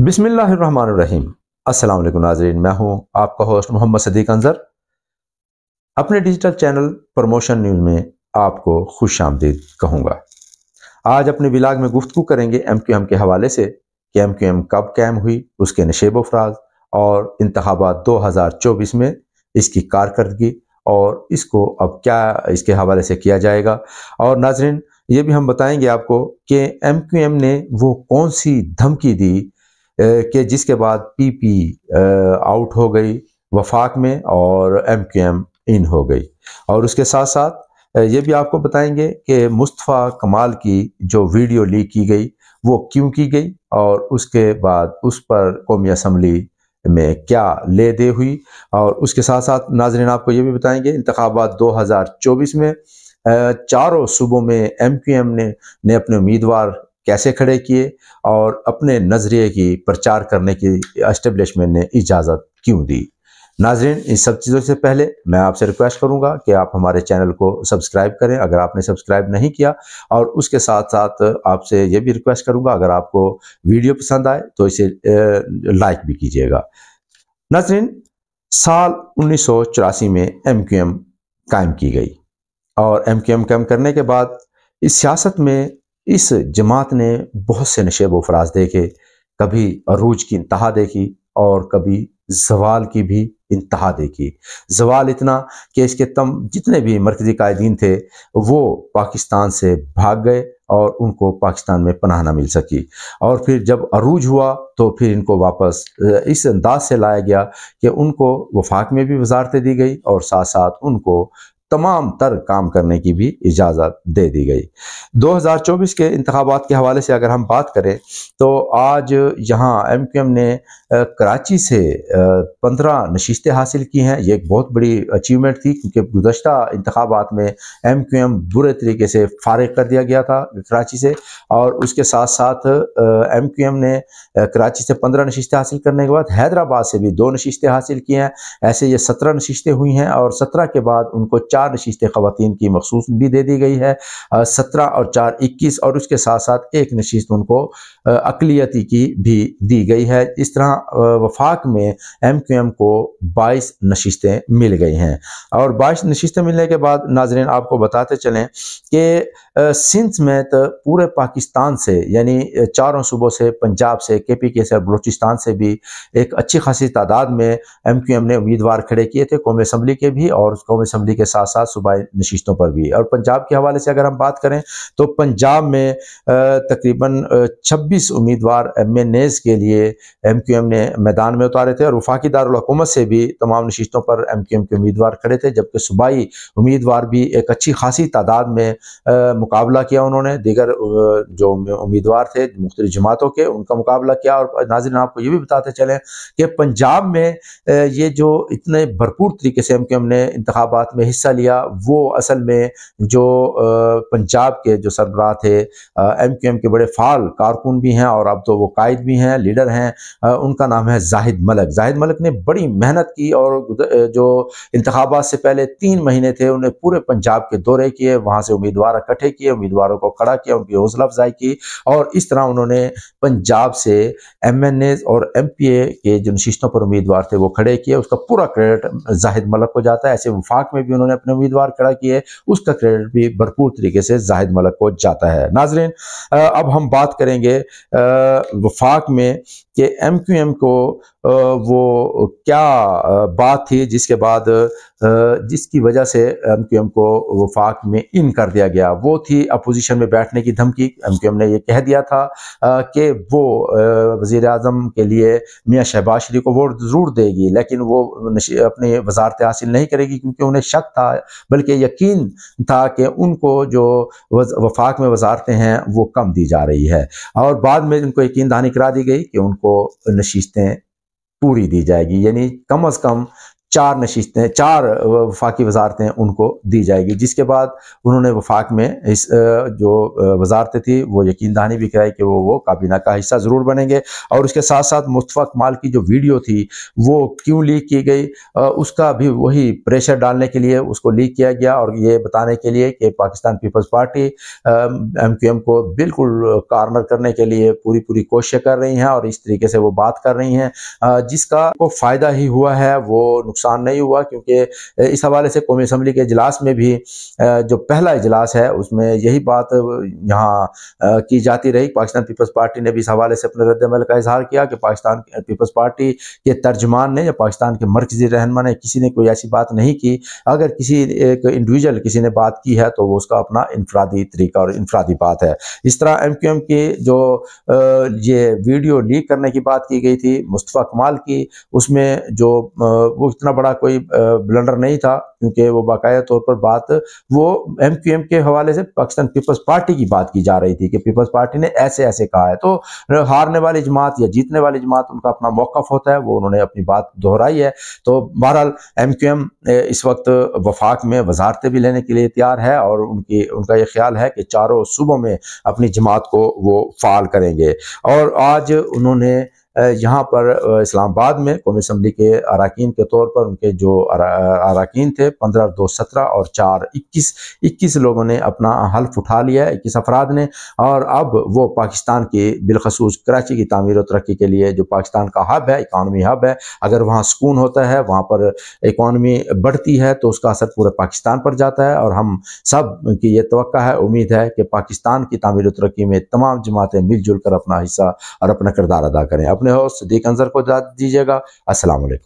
बिसमीम वालेकुम नाजरीन मैं हूं आपका होस्ट मोहम्मद सदीक अंजर अपने डिजिटल चैनल प्रमोशन न्यूज़ में आपको खुश आमदीद कहूँगा आज अपने विलाग में गुफ्तु करेंगे एम क्यू एम के हवाले से कि एम क्यू एम कब कैम हुई उसके नशेब अफराज और इंतबात दो हज़ार चौबीस में इसकी कारकर्दगी और इसको अब क्या इसके हवाले से किया जाएगा और नाजरीन ये भी हम बताएंगे आपको कि एम क्यू एम ने वो कौन सी धमकी दी के जिसके बाद पीपी आउट हो गई वफाक में और एम क्यू एम इन हो गई और उसके साथ साथ ये भी आपको बताएंगे कि मुस्तफ़ा कमाल की जो वीडियो लीक की गई वो क्यों की गई और उसके बाद उस पर कौमी असम्बली में क्या ले दे हुई और उसके साथ साथ नाजरन आपको ये भी बताएंगे इंतबात 2024 में चारों सूबों में एम क्यू एम ने, ने अपने उम्मीदवार कैसे खड़े किए और अपने नज़रिए की प्रचार करने की इस्टेब्लिशमेंट ने इजाज़त क्यों दी नाजरीन इन सब चीज़ों से पहले मैं आपसे रिक्वेस्ट करूंगा कि आप हमारे चैनल को सब्सक्राइब करें अगर आपने सब्सक्राइब नहीं किया और उसके साथ साथ आपसे ये भी रिक्वेस्ट करूंगा अगर आपको वीडियो पसंद आए तो इसे लाइक भी कीजिएगा नाजरीन साल उन्नीस में एम कायम की गई और एम कायम करने के बाद इस सियासत में इस जमात ने बहुत से नशेब वफराज देखे कभी अरूज की इंतहा देखी और कभी जवाल की भी इंतहा देखी जवाल इतना कि इसके तम जितने भी मरकजी कायदीन थे वो पाकिस्तान से भाग गए और उनको पाकिस्तान में पनाह ना मिल सकी और फिर जब अरूज हुआ तो फिर इनको वापस इस अंदाज से लाया गया कि उनको वफाक में भी वजारतें दी गई और साथ साथ उनको तमाम तर काम करने की भी इजाज़त दे दी गई 2024 के इंतबात के हवाले से अगर हम बात करें तो आज यहाँ एम क्यू एम ने कराची से पंद्रह नशीतें हासिल की हैं ये एक बहुत बड़ी अचीवमेंट थी क्योंकि गुजशत इंतबात में एम क्यू एम बुरे तरीके से फारग कर दिया गया था कराची से और उसके साथ साथ एम क्यू एम ने कराची से पंद्रह नशितें हासिल करने के बाद हैदराबाद से भी दो नशीतें हासिल की हैं ऐसे ये सत्रह नशितें हुई हैं और सत्रह के बाद उनको चार चार नशीतें ख़वान की मखसूस भी दे दी गई है सत्रह और चार इक्कीस और उसके साथ साथ एक नशिस्त उनको अकलीती की भी दी गई है इस तरह वफाक में एम क्यू एम को बाईस नशीतें मिल गई हैं और बाईस नशीतें मिलने के बाद नाजरन आपको बताते चलें कि सिंध में तो पूरे पाकिस्तान से यानी चारों सूबों से पंजाब से के पी के से और बलोचिस्तान से भी एक अच्छी खासी तादाद में एम क्यू एम ने उम्मीदवार खड़े किए थे कौमी असम्बली के भी और कौम असम्बली के साथ साथ सूबाई नशितों पर भी और पंजाब के हवाले से अगर हम बात करें तो पंजाब में तकरीबन छब्बीस उम्मीदवार एम एन एज के लिए एम क्यू एम ने मैदान में उतारे थे और वफाकी दारकूमत से भी तमाम नशितों पर एम क्यू एम के उम्मीदवार खड़े थे जबकि सूबाई उम्मीदवार भी एक अच्छी खासी तादाद में मुकाबला किया उन्होंने दीगर जो उम्मीदवार थे मुख्तलि जमातों के उनका मुकाबला किया और नाजिन आपको ये भी बताते चले कि पंजाब में ये जो इतने भरपूर तरीके से एम क्यू एम ने इंतबात में हिस्सा लिया लिया वो असल में जो पंजाब के जो सरबराह थे एम क्यू एम के बड़े फाल कारकुन भी हैं और अब तो वो कायद भी हैं लीडर हैं उनका नाम है जाहिद मलक जाहिद मलक ने बड़ी मेहनत की और जो इंतबात से पहले तीन महीने थे उन्हें पूरे पंजाब के दौरे किए वहाँ से उम्मीदवार इकट्ठे किए उम्मीदवारों को खड़ा किया उनकी हौसला अफजाई की और इस तरह उन्होंने पंजाब से एम एन एज और एम पी ए के जो नशितों पर उम्मीदवार थे वो खड़े किए उसका पूरा क्रेडिट जाहिद मलक को जाता है ऐसे वफाक में भी उन्होंने अपने उम्मीदवार खड़ा किए उसका क्रेडिट भी भरपूर तरीके से जाहिद मलक को जाता है नाजरीन अब हम बात करेंगे वफाक में कि एम क्यू एम को वो क्या बात थी जिसके बाद जिसकी वजह से एम क्यू एम को वफाक में इन कर दिया गया वो थी अपोजिशन में बैठने की धमकी एम क्यू एम ने ये कह दिया था कि वो वजीर अजम के लिए मियाँ शहबाज शरीफ को वोट ज़रूर देगी लेकिन वो अपनी वजारत हासिल नहीं करेगी क्योंकि उन्हें शक था बल्कि यकीन था कि उनको जो वफाक में वजारतें हैं वो कम दी जा रही है और बाद में उनको यकीन दहानी करा दी गई कि उनको उनको नशीस्तें पूरी दी जाएगी यानी कम अज़ कम चार नशीतें चार वफाकी वजारतें उनको दी जाएगी जिसके बाद उन्होंने वफाक में इस जो वजारतें थी वो यकीन दहानी भी कराई कि वो वो काबीना का हिस्सा ज़रूर बनेंगे और उसके साथ साथ मुस्तफ़ा कमाल की जो वीडियो थी वो क्यों लीक की गई उसका भी वही प्रेशर डालने के लिए उसको लीक किया गया और ये बताने के लिए कि Pakistan Peoples Party M Q M को बिल्कुल कारनर करने के लिए पूरी पूरी कोशिश कर रही हैं और इस तरीके से वो बात कर रही हैं जिसका को फ़ायदा ही हुआ है वो नुकसान नुकसान नहीं हुआ क्योंकि इस हवाले से कौमी असम्बली के इजलास में भी जो पहला इजलास है उसमें यही बात यहाँ की जाती रही पाकिस्तान पीपल्स पार्टी ने भी इस हवाले से अपने रद्दमल का इजहार किया कि पाकिस्तान पीपल्स पार्टी के तर्जमान ने या पाकिस्तान के मरकजी रहनमा ने किसी ने कोई ऐसी बात नहीं की अगर किसी एक इंडिविजुअल किसी ने बात की है तो वो उसका अपना इनफरादी तरीका और इनफरादी बात है इस तरह एम क्यू एम की जो ये वीडियो लीक करने की बात की गई थी मुस्तफ़ा कमाल की उसमें जो वो इतना इतना बड़ा कोई ब्लंडर नहीं था क्योंकि वो बाकायदा तौर पर बात वो एम क्यू एम के हवाले से पाकिस्तान पीपल्स पार्टी की बात की जा रही थी कि पीपल्स पार्टी ने ऐसे ऐसे कहा है तो हारने वाली जमात या जीतने वाली जमात उनका अपना मौकफ होता है वो उन्होंने अपनी बात दोहराई है तो बहरहाल एम क्यू एम इस वक्त वफाक में वजारतें भी लेने के लिए तैयार है और उनकी उनका यह ख्याल है कि चारों सूबों में अपनी जमात को वो फाल करेंगे और आज उन्होंने यहाँ पर इस्लामाबाद में कौमी असम्बली के अरकान के तौर पर उनके जो अरकान थे पंद्रह दो सत्रह और चार इक्कीस इक्कीस लोगों ने अपना हल्फ उठा लिया है इक्कीस अफराद ने और अब वो पाकिस्तान की बिलखसूस कराची की तमीर और तरक्की के लिए जो पाकिस्तान का हब है इकानमी हब है अगर वहाँ सुकून होता है वहाँ पर इकानमी बढ़ती है तो उसका असर पूरे पाकिस्तान पर जाता है और हम सब की यह तो है उम्मीद है कि पाकिस्तान की तमीर तरक्की में तमाम जमातें मिलजुल कर अपना हिस्सा और अपना किरदार अदा करें अब अपने होस्ट सिद्दीक अंसर को इजाजत दीजिएगा असलम